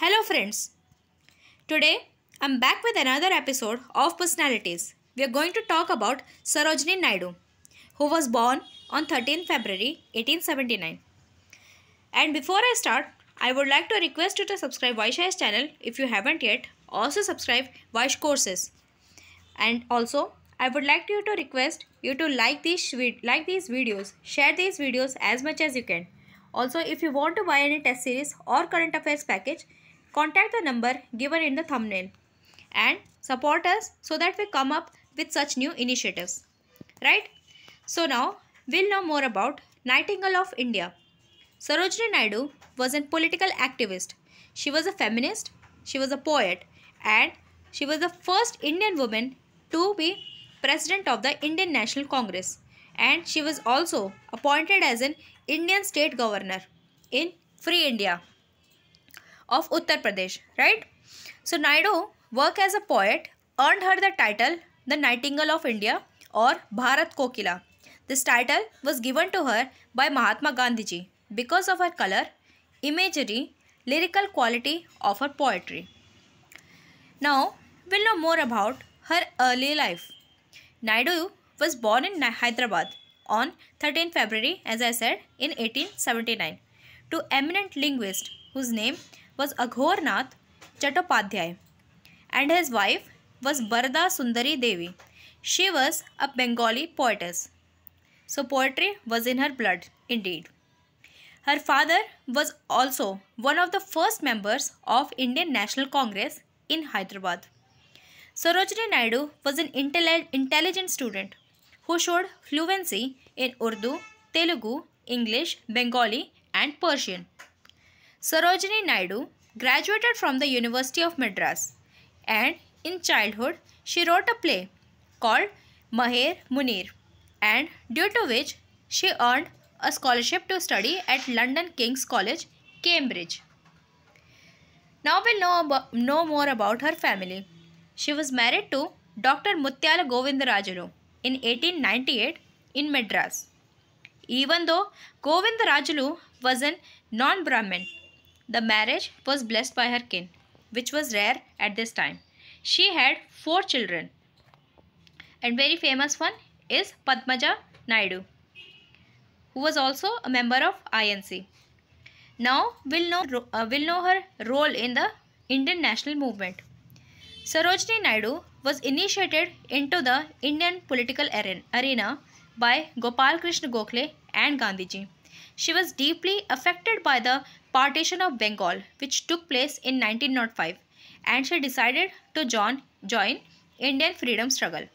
Hello, friends. Today, I'm back with another episode of Personalities. We are going to talk about Sarojini Naidu, who was born on 13 February 1879. And before I start, I would like to request you to subscribe Vaishai's channel if you haven't yet. Also subscribe Vaish Courses. And also, I would like you to request you to like these like these videos, share these videos as much as you can. Also, if you want to buy any test series or current affairs package, contact the number given in the thumbnail and support us so that we come up with such new initiatives. Right? So now, we'll know more about Nightingale of India. Sarojini Naidu was a political activist. She was a feminist, she was a poet and she was the first Indian woman to be president of the Indian National Congress and she was also appointed as an Indian state governor in Free India of Uttar Pradesh, right? So Naidu work as a poet earned her the title the Nightingale of India or Bharat Kokila. This title was given to her by Mahatma Gandhiji because of her color, imagery, lyrical quality of her poetry. Now, we'll know more about her early life. Naidu was born in Hyderabad on 13 February, as I said, in 1879 to eminent linguist whose name was Aghornath Chattopadhyay and his wife was Barda Sundari Devi. She was a Bengali poetess. So poetry was in her blood indeed. Her father was also one of the first members of Indian National Congress in Hyderabad. Sarojini Naidu was an intelligent student who showed fluency in Urdu, Telugu, English, Bengali and Persian. Sarojini Naidu graduated from the University of Madras and in childhood she wrote a play called Maher Munir and due to which she earned a scholarship to study at London King's College, Cambridge. Now we know, about, know more about her family. She was married to Dr. Mutyala Govindarajalu in 1898 in Madras. Even though Govindarajalu was a non-Brahmin, the marriage was blessed by her kin, which was rare at this time. She had four children and very famous one is Padmaja Naidu who was also a member of INC. Now we'll know, uh, we'll know her role in the Indian national movement. Sarojini Naidu was initiated into the Indian political arena by Gopal Krishna Gokhale and Gandhiji. She was deeply affected by the partition of Bengal which took place in 1905 and she decided to join, join Indian freedom struggle.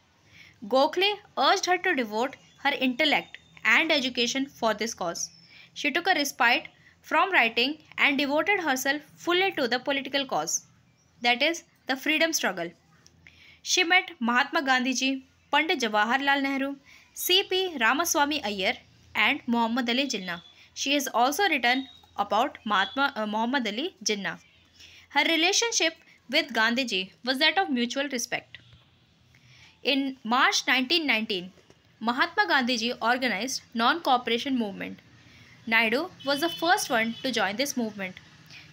Gokhale urged her to devote her intellect and education for this cause. She took a respite from writing and devoted herself fully to the political cause, that is, the freedom struggle. She met Mahatma Gandhiji, Pandit Jawaharlal Nehru, C.P. Ramaswamy Iyer, and Muhammad Ali Jinnah. She has also written about Mahatma, uh, Muhammad Ali Jinnah. Her relationship with Gandhiji was that of mutual respect. In March 1919, Mahatma Gandhiji organized non-cooperation movement. Naidu was the first one to join this movement.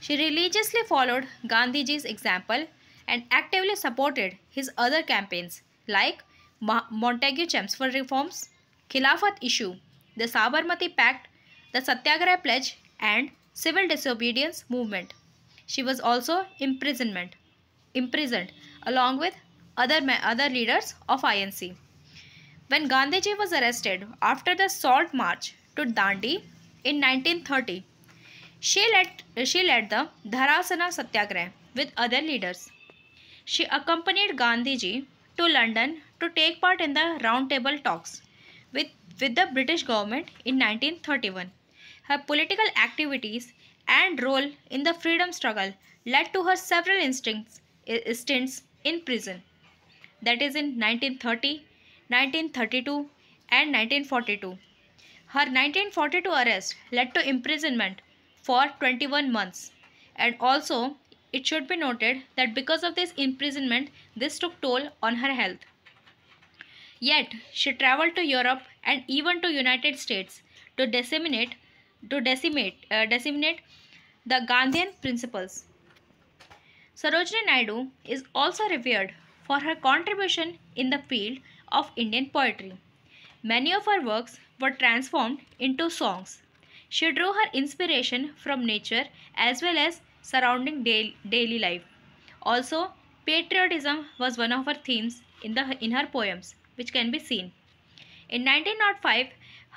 She religiously followed Gandhiji's example and actively supported his other campaigns like Montague Chelmsford reforms, Khilafat issue, the Sabarmati Pact, the Satyagraha Pledge and civil disobedience movement. She was also imprisonment, imprisoned along with other, other leaders of INC. When Gandhiji was arrested after the salt march to Dandi in 1930, she led, she led the Dharasana Satyagraha with other leaders. She accompanied Gandhiji to London to take part in the roundtable talks with, with the British government in 1931 her political activities and role in the freedom struggle led to her several instincts, stints in prison. That is in 1930, 1932 and 1942. Her 1942 arrest led to imprisonment for 21 months and also it should be noted that because of this imprisonment this took toll on her health. Yet she traveled to Europe and even to United States to disseminate to decimate, uh, disseminate the Gandhian principles. Sarojini Naidu is also revered for her contribution in the field of Indian poetry. Many of her works were transformed into songs. She drew her inspiration from nature as well as surrounding daily life. Also, patriotism was one of her themes in, the, in her poems, which can be seen. In 1905,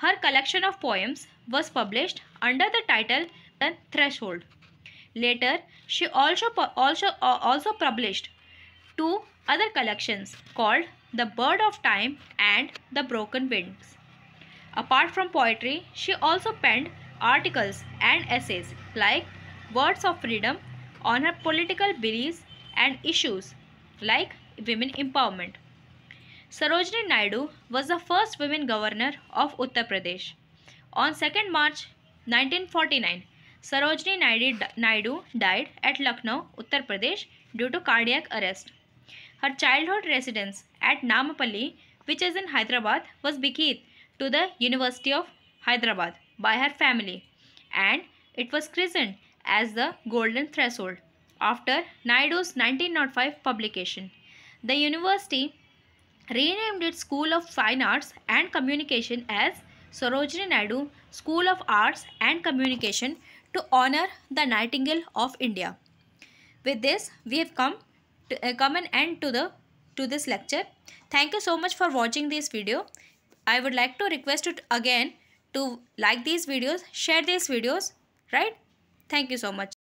her collection of poems was published under the title The Threshold. Later, she also, also, uh, also published two other collections called The Bird of Time and The Broken Wings. Apart from poetry, she also penned articles and essays like Words of Freedom on her political beliefs and issues like women empowerment. Sarojini Naidu was the first women governor of Uttar Pradesh. On 2nd March 1949, Sarojini Naidu died at Lucknow, Uttar Pradesh due to cardiac arrest. Her childhood residence at Namapalli, which is in Hyderabad, was bequeathed to the University of Hyderabad by her family and it was christened as the Golden Threshold after Naidu's 1905 publication. The university renamed its School of Fine Arts and Communication as Sarojini Naidu School of Arts and Communication to honor the Nightingale of India. With this, we have come to, uh, come an end to the to this lecture. Thank you so much for watching this video. I would like to request you to, again to like these videos, share these videos, right? Thank you so much.